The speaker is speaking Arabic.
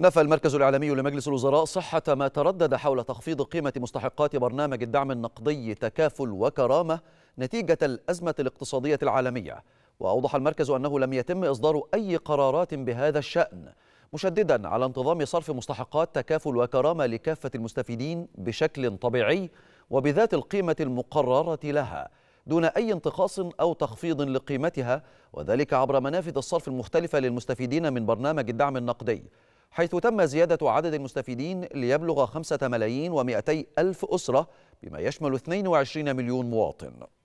نفى المركز الإعلامي لمجلس الوزراء صحة ما تردد حول تخفيض قيمة مستحقات برنامج الدعم النقدي تكافل وكرامة نتيجة الأزمة الاقتصادية العالمية وأوضح المركز أنه لم يتم إصدار أي قرارات بهذا الشأن مشددا على انتظام صرف مستحقات تكافل وكرامة لكافة المستفيدين بشكل طبيعي وبذات القيمة المقررة لها دون أي انتقاص أو تخفيض لقيمتها وذلك عبر منافذ الصرف المختلفة للمستفيدين من برنامج الدعم النقدي حيث تم زيادة عدد المستفيدين ليبلغ 5 ملايين و200 ألف أسرة بما يشمل 22 مليون مواطن